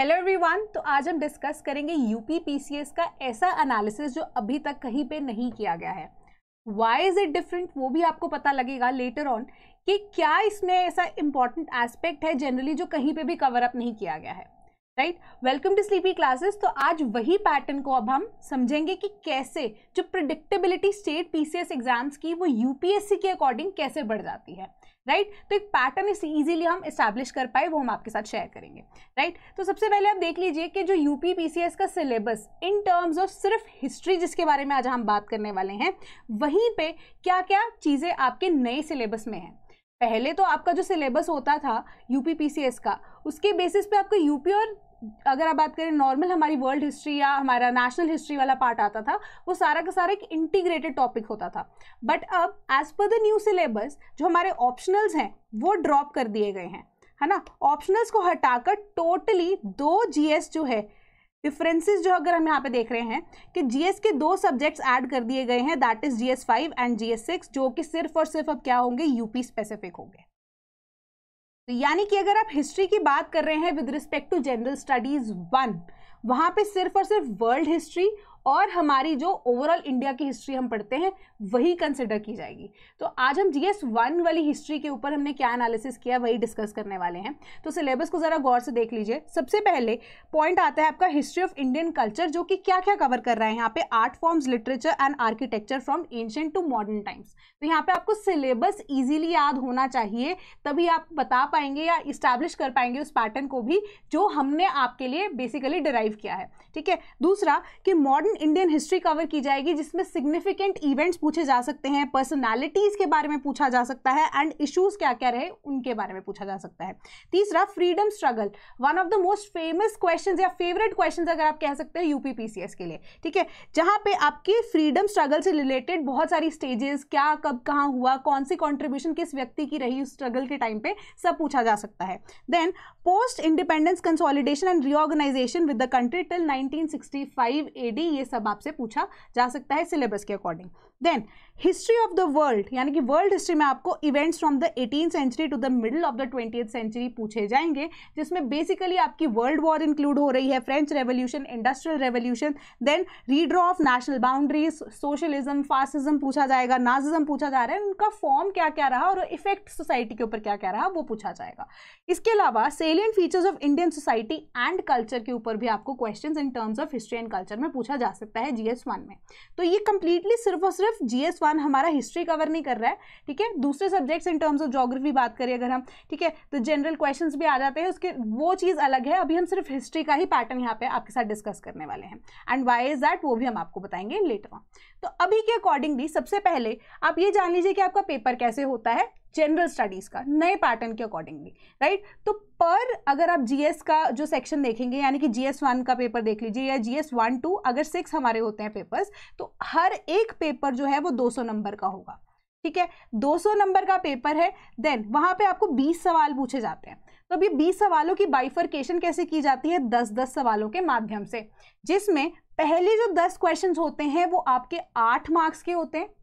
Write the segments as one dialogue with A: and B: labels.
A: Hello everyone तो आज हम डिस्कस करेंगे यूपी पीसीएस का ऐसा एनालिसिस जो अभी तक कहीं पे नहीं किया गया है वाई इज़ इट डिफरेंट वो भी आपको पता लगेगा लेटर ऑन कि क्या इसमें ऐसा इंपॉर्टेंट एस्पेक्ट है जनरली जो कहीं पे भी कवर अप नहीं किया गया है right welcome to sleepy classes तो आज वही पैटर्न को अब हम समझेंगे कि कैसे जो प्रिडिक्टेबिलिटी स्टेट पीसीएस एग्जाम्स की वो यूपीएससी के अकॉर्डिंग कैसे बढ़ जाती है राइट right? तो एक पैटर्न इसे ईजिली हम इस्टेब्लिश कर पाए वो हम आपके साथ शेयर करेंगे राइट right? तो सबसे पहले आप देख लीजिए कि जो यू पी का सिलेबस इन टर्म्स ऑफ सिर्फ हिस्ट्री जिसके बारे में आज हम बात करने वाले हैं वहीं पे क्या क्या चीज़ें आपके नए सिलेबस में हैं पहले तो आपका जो सिलेबस होता था यूपी पीसीएस का उसके बेसिस पे आपको यूपी और अगर आप बात करें नॉर्मल हमारी वर्ल्ड हिस्ट्री या हमारा नेशनल हिस्ट्री वाला पार्ट आता था वो सारा का सारा एक इंटीग्रेटेड टॉपिक होता था बट अब as per the new syllabus जो हमारे ऑप्शनल्स हैं वो ड्रॉप कर दिए गए हैं है ना ऑप्शनल्स को हटाकर टोटली दो जीएस जो है डिफरेंसेस जो अगर हम यहाँ पे देख रहे हैं कि जीएस के दो सब्जेक्ट्स ऐड कर दिए गए हैं that is GS five and GS six जो कि सिर्फ और सिर्फ अब क्या होंगे यूपी स्पेसिफिक होंगे तो यानी कि अगर आप हिस्ट्री की बात कर रहे हैं with respect to general studies one वहाँ पे सिर्फ और सिर्फ वर्ल्ड हिस्ट्री और हमारी जो ओवरऑल इंडिया की हिस्ट्री हम पढ़ते हैं वही कंसिडर की जाएगी तो आज हम जीएस वन वाली हिस्ट्री के ऊपर हमने क्या एनालिसिस किया वही डिस्कस करने वाले हैं तो सिलेबस को ज़रा गौर से देख लीजिए सबसे पहले पॉइंट आता है आपका हिस्ट्री ऑफ इंडियन कल्चर जो कि क्या क्या कवर कर रहा है यहाँ पे art forms literature and architecture from ancient to modern times तो यहाँ पे आपको सिलेबस ईजिली याद होना चाहिए तभी आप बता पाएंगे या इस्टेब्लिश कर पाएंगे उस पैटर्न को भी जो हमने आपके लिए बेसिकली डिराइव किया है ठीक है दूसरा कि मॉडर्न इंडियन हिस्ट्री कवर की जाएगी जिसमें सिग्निफिकेंट इवेंट्स पूछे जा सकते हैं पर्सनालिटीज के बारे में पूछा जा सकता है एंड इश्यूज क्या क्या रहे उनके बारे में पूछा जा सकता है तीसरा freedom struggle one of the most famous question या फेवरेट क्वेश्चन अगर आप कह सकते हैं यूपीपीसीएस के लिए ठीक है जहां पे आपके फ्रीडम स्ट्रगल से रिलेटेड बहुत सारी स्टेजेस क्या कब कहाँ हुआ कौन सी कॉन्ट्रीब्यूशन किस व्यक्ति की रही उस स्ट्रगल के टाइम पे सब पूछा जा सकता है then post independence consolidation and reorganisation with the country till 1965 AD ये सब आपसे पूछा जा सकता है सिलेबस के according then history of the world यानी कि वर्ल्ड हिस्ट्री में आपको events from the eighteen century to the middle of the twenty century पूछे जाएंगे जिसमें बेसिकली आपकी वर्ल्ड वॉर इंक्लूड हो रही है French revolution industrial revolution then redraw of national boundaries socialism fascism पूछा जाएगा नाजिज्म पूछा जा रहा है उनका फॉर्म क्या क्या रहा और इफेक्ट सोसाइटी के ऊपर क्या क्या रहा वो पूछा जाएगा इसके अलावा salient features of Indian society and culture के ऊपर भी आपको question in terms of history and culture में पूछा जा सकता है जीएस वन में तो ये कंप्लीटली सिर्फ और सिर्फ सिर्फ जीएस वन हमारा हिस्ट्री कवर नहीं कर रहा है ठीक है दूसरे subjects in terms of geography बात करें अगर हम ठीक है तो जनरल क्वेश्चन भी आ जाते हैं उसके वो चीज़ अलग है अभी हम सिर्फ हिस्ट्री का ही पैटर्न यहाँ पे आपके साथ डिस्कस करने वाले हैं एंड वाई इज दैट वो भी हम आपको बताएंगे लेटर ऑन तो अभी के अकॉर्डिंगली सबसे पहले आप ये जान लीजिए कि आपका पेपर कैसे होता है जनरल स्टडीज़ का नए पैटर्न के अकॉर्डिंगली राइट तो पर अगर आप जीएस का जो सेक्शन देखेंगे यानी कि जीएस वन का पेपर देख लीजिए या जीएस वन टू अगर सिक्स हमारे होते हैं पेपर्स तो हर एक पेपर जो है वो 200 नंबर का होगा ठीक है 200 नंबर का पेपर है देन वहां पे आपको 20 सवाल पूछे जाते हैं तो अभी बीस सवालों की बाइफरकेशन कैसे की जाती है दस दस सवालों के माध्यम से जिसमें पहले जो दस क्वेश्चन होते हैं वो आपके आठ मार्क्स के होते हैं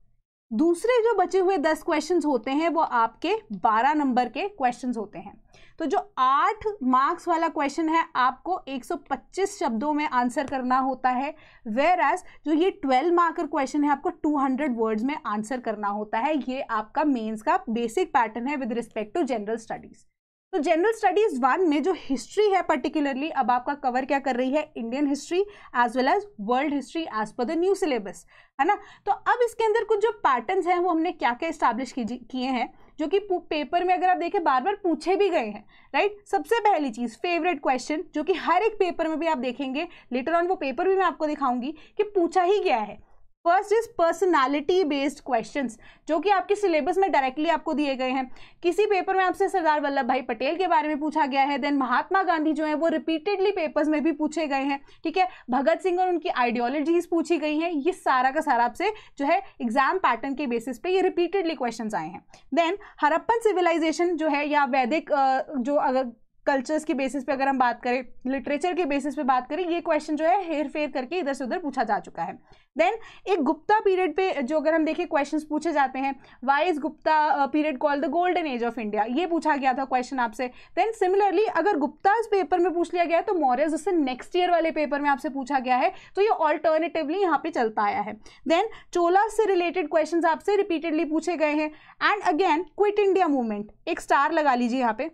A: दूसरे जो बचे हुए दस क्वेश्चन होते हैं वो आपके बारह नंबर के क्वेश्चन होते हैं तो जो आठ मार्क्स वाला क्वेश्चन है आपको 125 शब्दों में आंसर करना होता है वेर एज जो ये 12 मार्कर क्वेश्चन है आपको 200 वर्ड्स में आंसर करना होता है ये आपका मेंस का बेसिक पैटर्न है with respect to general studies तो जनरल स्टडीज़ वन में जो हिस्ट्री है पर्टिकुलरली अब आपका कवर क्या कर रही है Indian history as well as world history as per the new syllabus है ना तो अब इसके अंदर कुछ जो पैटर्न्स हैं वो हमने क्या क्या इस्टेब्लिश किए हैं जो कि पेपर में अगर आप देखें बार बार पूछे भी गए हैं राइट सबसे पहली चीज़ फेवरेट क्वेश्चन जो कि हर एक पेपर में भी आप देखेंगे लेटर ऑन वो पेपर भी मैं आपको दिखाऊंगी कि पूछा ही गया है first is personality based question जो कि आपके सिलेबस में डायरेक्टली आपको दिए गए हैं किसी पेपर में आपसे सरदार वल्लभ भाई पटेल के बारे में पूछा गया है देन महात्मा गांधी जो है वो रिपीटेडली पेपर्स में भी पूछे गए हैं ठीक है भगत सिंह और उनकी आइडियोलॉजीज पूछी गई हैं ये सारा का सारा आपसे जो है एग्जाम पैटर्न के बेसिस पे ये रिपीटेडली क्वेश्चन आए हैं देन हरप्पन सिविलाइजेशन जो है या वैदिक जो अगर कल्चर्स के बेसिस पे अगर हम बात करें लिटरेचर के बेसिस पे बात करें ये क्वेश्चन जो है हेर फेर करके इधर से उधर पूछा जा चुका है देन एक गुप्ता पीरियड पे जो अगर हम देखें क्वेश्चन पूछे जाते हैं why is Gupta period called the golden age of India ये पूछा गया था क्वेश्चन आपसे देन सिमिलरली अगर गुप्ता पेपर में पूछ लिया गया तो मौर्यज जैसे नेक्स्ट ईयर वाले पेपर में आपसे पूछा गया है तो ये ऑल्टरनेटिवली यहाँ पे चलता आया है देन चोला से रिलेटेड क्वेश्चन आपसे रिपीटेडली पूछे गए हैं and again quit India movement एक स्टार लगा लीजिए यहाँ पे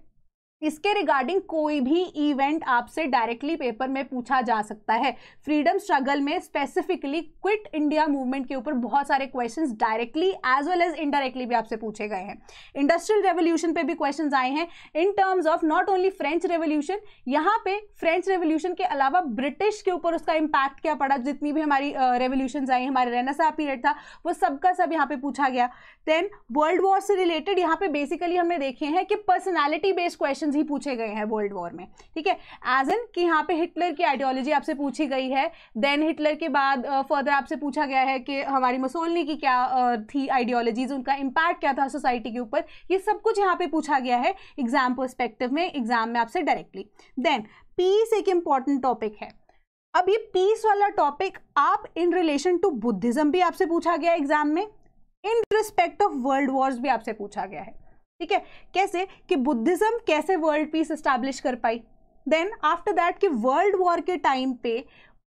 A: इसके रिगार्डिंग कोई भी इवेंट आपसे डायरेक्टली पेपर में पूछा जा सकता है फ्रीडम स्ट्रगल में स्पेसिफिकली क्विट इंडिया मूवमेंट के ऊपर बहुत सारे questions directly as well as indirectly भी आपसे पूछे गए हैं इंडस्ट्रियल रेवोल्यूशन पे भी क्वेश्चंस आए हैं in terms of not only French revolution यहाँ पे फ्रेंच रेवोल्यूशन के अलावा ब्रिटिश के ऊपर उसका इम्पैक्ट क्या पड़ा जितनी भी हमारी रेवोल्यूशन uh, आई हमारे रेनासा पीरियड था वो सबका सब यहाँ पे पूछा गया देन वर्ल्ड वॉर से रिलेटेड यहाँ पे बेसिकली हमने देखे हैं कि पर्सनैलिटी बेस्ड क्वेश्चन क्वेश्चन ही पूछे गए हैं वर्ल्ड वॉर में ठीक है एज इन कि यहाँ पे हिटलर की आइडियोलॉजी आपसे पूछी गई है देन हिटलर के बाद फर्दर uh, आपसे पूछा गया है कि हमारी मसोलनी की क्या uh, थी आइडियोलॉजीज उनका इम्पैक्ट क्या था सोसाइटी के ऊपर ये सब कुछ यहाँ पे पूछा गया है एग्जाम परस्पेक्टिव में एग्जाम में आपसे डायरेक्टली देन पीस एक इम्पॉर्टेंट टॉपिक है अब ये पीस वाला टॉपिक आप इन रिलेशन टू बुद्धिज्म भी आपसे पूछा गया एग्जाम में in respect of world wars भी आपसे पूछा गया है ठीक है कैसे कि बुद्धिज्म कैसे वर्ल्ड पीस स्टैब्लिश कर पाई देन आफ्टर दैट कि वर्ल्ड वॉर के टाइम पे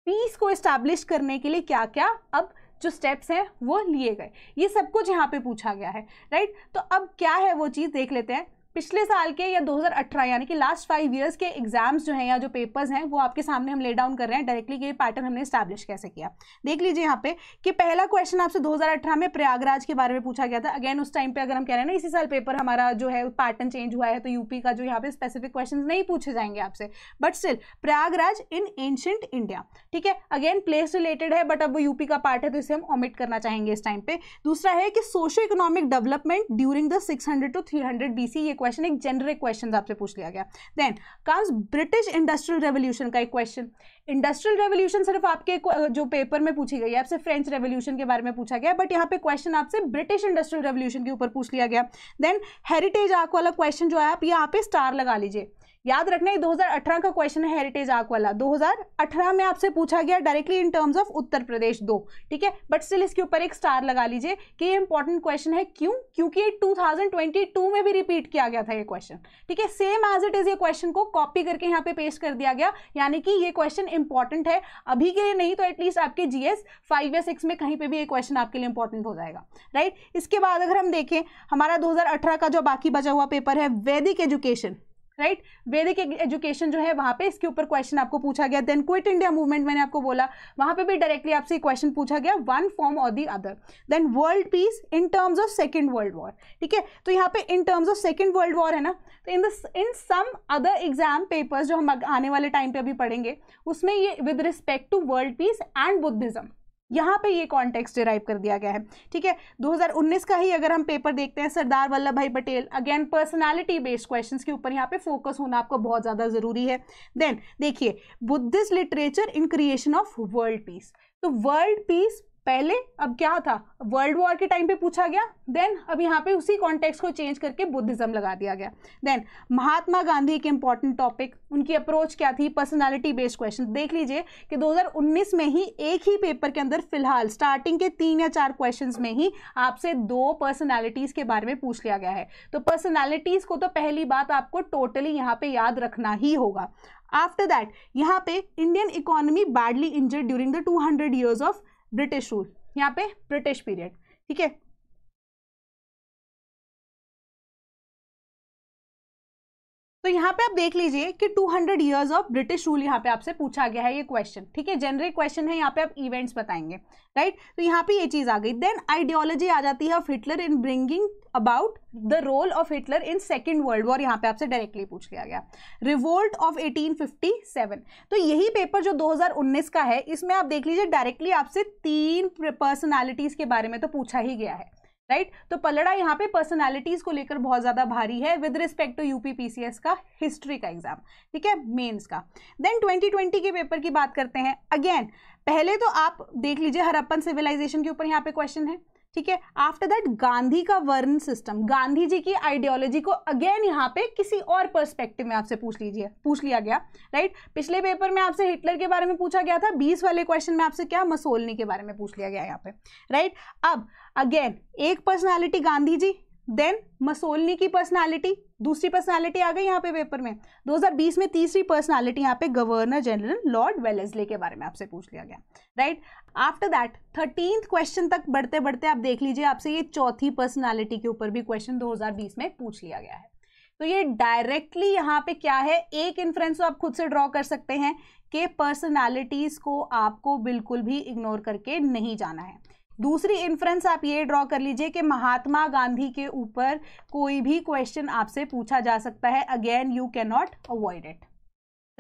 A: पीस को इस्टेब्लिश करने के लिए क्या क्या अब जो स्टेप्स हैं वो लिए गए ये सब कुछ यहाँ पे पूछा गया है राइट तो अब क्या है वो चीज़ देख लेते हैं पिछले साल के या 2018 यानी कि लास्ट फाइव इयर्स के एग्जाम्स जो हैं या जो पेपर्स हैं वो आपके सामने हम ले डाउन कर रहे हैं डायरेक्टली कि ये पैटर्न हमने स्टैब्लिश कैसे किया देख लीजिए यहाँ पे कि पहला क्वेश्चन आपसे 2018 में प्रयागराज के बारे में पूछा गया था अगेन उस टाइम पे अगर हम कह रहे हैं ना इसी साल पेपर हमारा जो है पैटर्न चेंज हुआ है तो यूपी का जो यहाँ पे स्पेसिफिक क्वेश्चन नहीं पूछे जाएंगे आपसे but still Prayagraj in ancient India ठीक है अगेन प्लेस रिलेटेड है बट अब वो यूपी का पार्ट है तो इसे हम ऑमिट करना चाहेंगे इस टाइम पे दूसरा है कि socio economic development during the six two three hundred ये क्वेश्चन एक जेनरिक क्वेश्चन आपसे पूछ लिया गया then comes British industrial revolution का एक क्वेश्चन इंडस्ट्रियल रेवोल्यूशन सिर्फ आपके जो पेपर में पूछी गई है आपसे फ्रेंच रेवोल्यूशन के बारे में पूछा गया बट यहाँ पे क्वेश्चन आपसे ब्रिटिश इंडस्ट्रियल रेवोल्यूशन के ऊपर पूछ लिया गया देन हेरिटेज आर्क वाला क्वेश्चन जो है आप यहाँ पे स्टार लगा लीजिए याद रखना ये 2018 का क्वेश्चन है हेरिटेज आक वाला 2018 में आपसे पूछा गया directly in terms of Uttar Pradesh दो ठीक है बट स्टिल इसके ऊपर एक स्टार लगा लीजिए कि ये इंपॉर्टेंट क्वेश्चन है क्यों क्योंकि ये 2022 में भी रिपीट किया गया था ये क्वेश्चन ठीक है सेम एज इट इज ये क्वेश्चन को कॉपी करके यहाँ पे पेश कर दिया गया यानी कि ये क्वेश्चन इंपॉर्टेंट है अभी के लिए नहीं तो एटलीस्ट आपके जी एस फाइव या सिक्स में कहीं पर भी ये क्वेश्चन आपके लिए इंपॉर्टेंट हो जाएगा राइट इसके बाद अगर हम देखें हमारा दो का जो बाकी बचा हुआ पेपर है वैदिक एजुकेशन राइट वैदिक एजुकेशन जो है वहां पे इसके ऊपर क्वेश्चन आपको पूछा गया देन क्विट इंडिया मूवमेंट मैंने आपको बोला वहां पे भी डायरेक्टली आपसे क्वेश्चन पूछा गया वन फॉर्म और the other then world peace in terms of second world war ठीक है तो यहाँ पे in terms of second world war है ना तो in the in some other exam papers जो हम आने वाले टाइम पे अभी पढ़ेंगे उसमें ये with respect to world peace and Buddhism यहाँ पे ये कॉन्टेक्स्ट डिराइव कर दिया गया है ठीक है 2019 का ही अगर हम पेपर देखते हैं Sardar Vallabhbhai Patel again personality based question के ऊपर यहाँ पे फोकस होना आपको बहुत ज़्यादा ज़रूरी है देन देखिए Buddhist literature in creation of world peace तो वर्ल्ड पीस पहले अब क्या था वर्ल्ड वॉर के टाइम पे पूछा गया देन अब यहाँ पे उसी कॉन्टेक्स्ट को चेंज करके बुद्धिज्म लगा दिया गया देन महात्मा गांधी एक इंपॉर्टेंट टॉपिक उनकी अप्रोच क्या थी पर्सनालिटी बेस्ड क्वेश्चन देख लीजिए कि 2019 में ही एक ही पेपर के अंदर फिलहाल स्टार्टिंग के तीन या चार क्वेश्चन में ही आपसे दो पर्सनैलिटीज़ के बारे में पूछ लिया गया है तो पर्सनैलिटीज़ को तो पहली बात आपको टोटली यहाँ पे याद रखना ही होगा आफ्टर दैट यहाँ पे Indian economy badly injured during the 200 hundred years of British rule यहाँ पे ब्रिटिश पीरियड ठीक है तो यहाँ पे आप देख लीजिए कि 200 ईयर्स ऑफ ब्रिटिश रूल यहाँ पे आपसे पूछा गया है ये क्वेश्चन ठीक है जनरल क्वेश्चन है यहाँ पे आप इवेंट्स बताएंगे राइट तो यहाँ पे ये चीज आ गई देन आइडियोलॉजी आ जाती है of Hitler in bringing about the role of Hitler in second world war यहाँ पे आपसे डायरेक्टली पूछ लिया गया रिवोल्ट ऑफ 1857 तो यही पेपर जो 2019 का है इसमें आप देख लीजिए डायरेक्टली आपसे तीन पर्सनैलिटीज के बारे में तो पूछा ही गया है राइट right? तो पलड़ा यहाँ पे पर्सनालिटीज को लेकर बहुत ज़्यादा भारी है with respect to UP PCS का हिस्ट्री का एग्जाम ठीक है मेंस का देन 2020 के पेपर की बात करते हैं अगेन पहले तो आप देख लीजिए हरप्पन सिविलाइजेशन के ऊपर यहाँ पे क्वेश्चन है ठीक है आफ्टर दैट गांधी का वर्ण सिस्टम गांधी जी की आइडियोलॉजी को अगेन यहाँ पे किसी और पर्सपेक्टिव में आपसे पूछ लीजिए पूछ लिया गया राइट पिछले पेपर में आपसे हिटलर के बारे में पूछा गया था बीस वाले क्वेश्चन में आपसे क्या मसोलनी के बारे में पूछ लिया गया यहाँ पे राइट अब अगेन एक personality Gandhi ji then Mussolini की पर्सनालिटी दूसरी पर्सनालिटी आ गई यहाँ पे पेपर में 2020 में तीसरी पर्सनालिटी यहाँ पे गवर्नर जनरल लॉर्ड वेलेजले के बारे में आपसे पूछ लिया गया right after that thirteen question तक बढ़ते बढ़ते आप देख लीजिए आपसे ये चौथी पर्सनालिटी के ऊपर भी क्वेश्चन 2020 में पूछ लिया गया है तो ये डायरेक्टली यहाँ पे क्या है एक इन्फ्रेंस तो आप खुद से ड्रॉ कर सकते हैं कि पर्सनालिटीज़ को आपको बिल्कुल भी इग्नोर करके नहीं जाना है दूसरी इन्फ्रेंस आप ये ड्रॉ कर लीजिए कि महात्मा गांधी के ऊपर कोई भी क्वेश्चन आपसे पूछा जा सकता है again you can not avoid it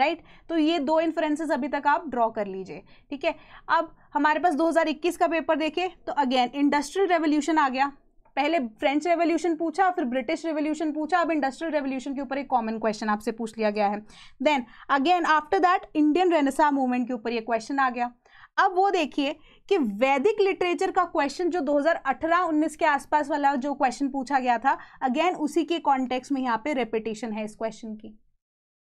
A: right तो ये दो इन्फ्रेंसेस अभी तक आप ड्रॉ कर लीजिए ठीक है अब हमारे पास 2021 का पेपर देखिए तो अगेन इंडस्ट्रियल रेवोल्यूशन आ गया पहले फ्रेंच रेवोल्यूशन पूछा फिर ब्रिटिश रेवोल्यूशन पूछा अब इंडस्ट्रियल रेवोल्यूशन के ऊपर एक कॉमन क्वेश्चन आपसे पूछ लिया गया है then again after that Indian renaissance movement के ऊपर ये क्वेश्चन आ गया अब वो देखिए कि वैदिक लिटरेचर का क्वेश्चन जो 2018-19 के आसपास वाला जो क्वेश्चन पूछा गया था अगेन उसी के कॉन्टेक्स में यहाँ पे रेपिटेशन है इस क्वेश्चन की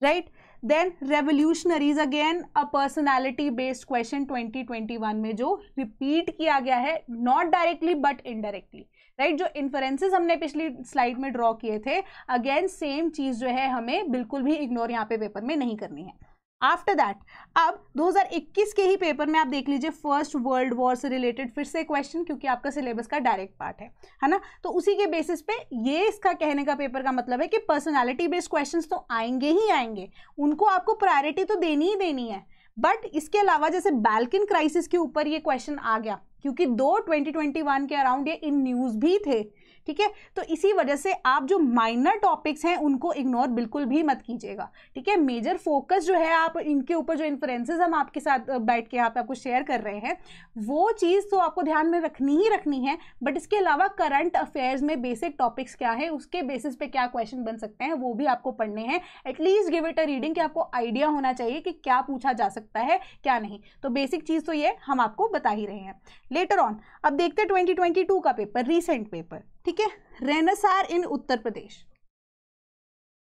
A: right then revolutionaries again a personality based question 2021 में जो रिपीट किया गया है not directly but indirectly right जो इन्फ्रेंसेज हमने पिछली स्लाइड में ड्रॉ किए थे अगेन सेम चीज़ जो है हमें बिल्कुल भी इग्नोर यहाँ पे पेपर में नहीं करनी है आफ्टर दैट अब 2021 के ही पेपर में आप देख लीजिए फर्स्ट वर्ल्ड वॉर से रिलेटेड फिर से क्वेश्चन क्योंकि आपका सिलेबस का डायरेक्ट पार्ट है है ना तो उसी के बेसिस पे ये इसका कहने का पेपर का मतलब है कि पर्सनालिटी बेस्ड क्वेश्चंस तो आएंगे ही आएंगे उनको आपको प्रायोरिटी तो देनी ही देनी है बट इसके अलावा जैसे बैल्किन क्राइसिस के ऊपर ये क्वेश्चन आ गया क्योंकि दो 2021 के अराउंड ये इन न्यूज़ भी थे ठीक है तो इसी वजह से आप जो माइनर टॉपिक्स हैं उनको इग्नोर बिल्कुल भी मत कीजिएगा ठीक है मेजर फोकस जो है आप इनके ऊपर जो इन्फ्लुएंसेस हम आपके साथ बैठ के यहाँ पे आपको शेयर कर रहे हैं वो चीज़ तो आपको ध्यान में रखनी ही रखनी है बट इसके अलावा करंट अफेयर्स में बेसिक टॉपिक्स क्या है उसके बेसिस पे क्या क्वेश्चन बन सकते हैं वो भी आपको पढ़ने हैं at least give it a reading कि आपको आइडिया होना चाहिए कि क्या पूछा जा सकता है क्या नहीं तो बेसिक चीज़ तो ये हम आपको बता ही रहे हैं लेटर ऑन अब देखते हैं ट्वेंटी का पेपर रिसेंट पेपर ठीक है रेनेसार इन उत्तर प्रदेश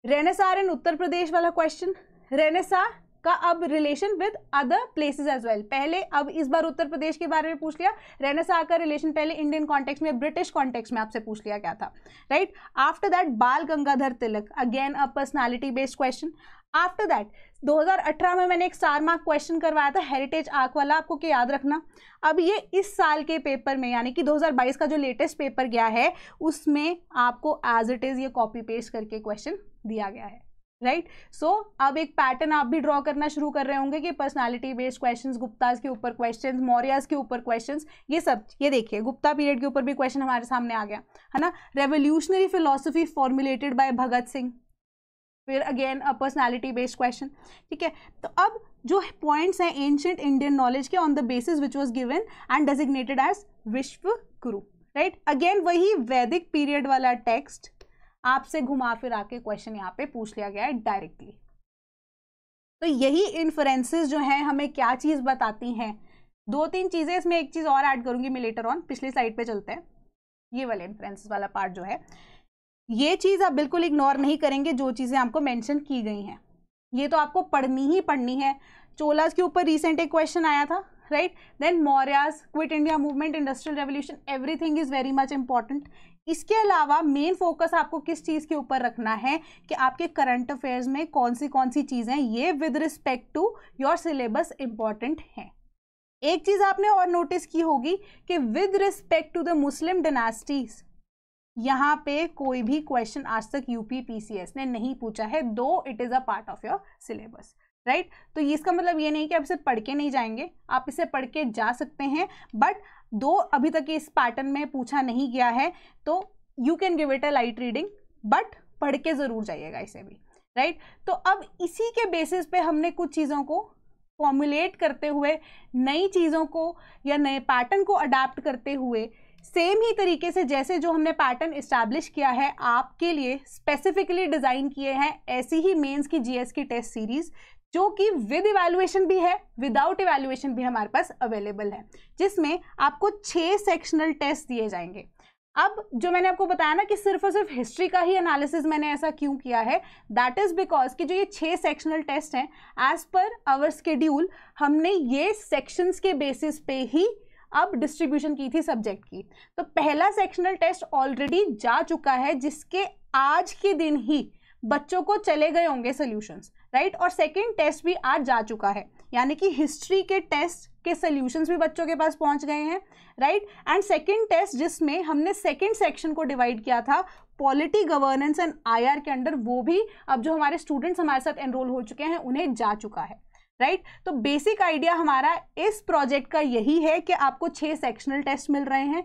A: रेनेसार इन उत्तर प्रदेश वाला क्वेश्चन रेनेसार का अब relation with other places as well पहले अब इस बार उत्तर प्रदेश के बारे में पूछ लिया साहब का रिलेशन पहले इंडियन कॉन्टेक्स्ट में ब्रिटिश कॉन्टेक्स्ट में आपसे पूछ लिया गया था right after that Bal Gangadhar Tilak again a personality based question after that 2018 में मैंने एक स्टार मार्क क्वेश्चन करवाया था हेरिटेज आर्क वाला आपको क्या याद रखना अब ये इस साल के पेपर में यानी कि 2022 का जो लेटेस्ट पेपर गया है उसमें आपको एज इट इज़ ये कॉपी पेस्ट करके क्वेश्चन दिया गया है राइट right? सो so, अब एक पैटर्न आप भी ड्रॉ करना शुरू कर रहे होंगे कि पर्सनालिटी बेस्ड क्वेश्चंस गुप्ताज के ऊपर क्वेश्चंस मौर्यास के ऊपर क्वेश्चंस ये सब ये देखिए गुप्ता पीरियड के ऊपर भी क्वेश्चन हमारे सामने आ गया है ना revolutionary philosophy formulated by Bhagat Singh फिर again a personality based question ठीक है तो अब जो पॉइंट्स हैं एंशंट इंडियन नॉलेज के on the basis which was given and designated as Vishwa guru right again वही वैदिक पीरियड वाला टेक्स्ट आपसे घुमा फिरा के क्वेश्चन यहाँ पे पूछ लिया गया है डायरेक्टली तो यही इन्फ्रेंसेस जो है हमें क्या चीज़ बताती हैं दो तीन चीज़ें इसमें एक चीज़ और ऐड करूंगी मैं लेटर ऑन पिछली साइड पे चलते हैं ये वाले इन्फ्रेंसेस वाला पार्ट जो है ये चीज़ आप बिल्कुल इग्नोर नहीं करेंगे जो चीज़ें आपको मेंशन की गई हैं ये तो आपको पढ़नी ही पढ़नी है चोलास के ऊपर रिसेंट एक क्वेश्चन आया था right then mauryas quit India movement industrial revolution everything is very much important इसके अलावा मेन फोकस आपको किस चीज़ के ऊपर रखना है कि आपके करंट अफेयर्स में कौन सी कौन सी चीज़ें ये with respect to your syllabus important हैं एक चीज़ आपने और नोटिस की होगी कि with respect to the Muslim dynasties यहाँ पे कोई भी क्वेश्चन आज तक यूपीपीसीएस ने नहीं पूछा है though it is a part of your syllabus right right? तो ये इसका मतलब ये नहीं कि आप इसे पढ़ के नहीं जाएंगे आप इसे पढ़ के जा सकते हैं बट दो अभी तक इस पैटर्न में पूछा नहीं गया है तो you can give it a light reading but पढ़ के ज़रूर जाइएगा इसे भी राइट right? तो अब इसी के बेसिस पे हमने कुछ चीज़ों को फॉर्मुलेट करते हुए नई चीज़ों को या नए पैटर्न को अडाप्ट करते हुए सेम ही तरीके से जैसे जो हमने पैटर्न इस्टेब्लिश किया है आपके लिए स्पेसिफिकली डिज़ाइन किए हैं ऐसी ही मेंस की जीएस की टेस्ट सीरीज़ जो कि विद इवेलुएशन भी है विदाउट इवेलुएशन भी हमारे पास अवेलेबल है जिसमें आपको छः सेक्शनल टेस्ट दिए जाएंगे अब जो मैंने आपको बताया ना कि सिर्फ और सिर्फ हिस्ट्री का ही एनालिसिस मैंने ऐसा क्यों किया है दैट इज़ बिकॉज कि जो ये छः सेक्शनल टेस्ट हैं एज पर आवर स्केड्यूल हमने ये सेक्शंस के बेसिस पे ही अब डिस्ट्रीब्यूशन की थी सब्जेक्ट की तो पहला सेक्शनल टेस्ट ऑलरेडी जा चुका है जिसके आज के दिन ही बच्चों को चले गए होंगे सोल्यूशंस राइट और सेकेंड टेस्ट भी आज जा चुका है यानी कि हिस्ट्री के टेस्ट के सोल्यूशंस भी बच्चों के पास पहुंच गए हैं राइट एंड सेकेंड टेस्ट जिसमें हमने सेकेंड सेक्शन को डिवाइड किया था पॉलिटी गवर्नेंस एंड आईआर के अंडर वो भी अब जो हमारे स्टूडेंट्स हमारे साथ एनरोल हो चुके हैं उन्हें जा चुका है राइट right? तो बेसिक आइडिया हमारा इस प्रोजेक्ट का यही है कि आपको छः सेक्शनल टेस्ट मिल रहे हैं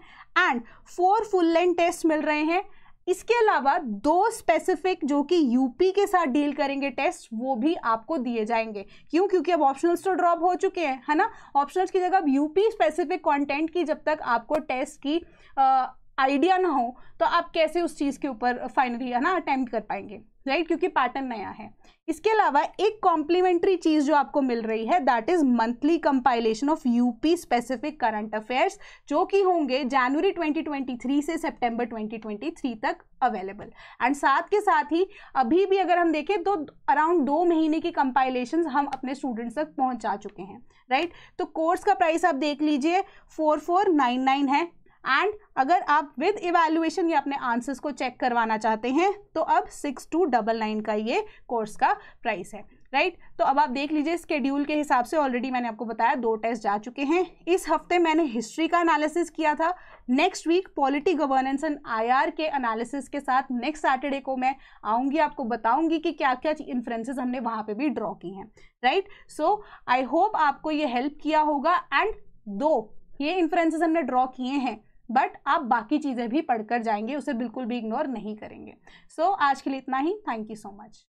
A: and four full length test मिल रहे हैं इसके अलावा दो स्पेसिफिक जो कि यूपी के साथ डील करेंगे टेस्ट वो भी आपको दिए जाएंगे क्यों क्योंकि अब ऑप्शनल्स तो ड्रॉप हो चुके हैं है ना ऑप्शनल्स की जगह अब यूपी स्पेसिफिक कंटेंट की जब तक आपको टेस्ट की आइडिया ना हो तो आप कैसे उस चीज़ के ऊपर फाइनली है ना अटैम्प्ट कर पाएंगे राइट क्योंकि पैटर्न नया है इसके अलावा एक कॉम्प्लीमेंट्री चीज़ जो आपको मिल रही है that is monthly compilation of UP specific current affairs जो कि होंगे जनवरी 2023 से सितंबर 2023 तक अवेलेबल एंड साथ के साथ ही अभी भी अगर हम देखें तो अराउंड दो महीने की कंपाइलेशन हम अपने स्टूडेंट्स तक पहुंचा चुके हैं राइट right? तो कोर्स का प्राइस आप देख लीजिए फोर है एंड अगर आप विद इवेल्युएशन या अपने आंसर्स को चेक करवाना चाहते हैं तो अब सिक्स टू डबल नाइन का ये कोर्स का प्राइस है राइट right? तो अब आप देख लीजिए स्केड्यूल के हिसाब से ऑलरेडी मैंने आपको बताया दो टेस्ट जा चुके हैं इस हफ्ते मैंने हिस्ट्री का एनालिसिस किया था next week polity governance and IR के एनालिसिस के साथ नेक्स्ट सैटरडे को मैं आऊँगी आपको बताऊँगी कि क्या क्या इन्फ्रेंसेज हमने वहाँ पर भी ड्रॉ की हैं राइट सो आई होप आपको ये हेल्प किया होगा एंड दो ये इन्फ्रेंसेज हमने ड्रॉ किए हैं बट आप बाकी चीज़ें भी पढ़कर जाएंगे उसे बिल्कुल भी इग्नोर नहीं करेंगे सो so, आज के लिए इतना ही थैंक यू सो मच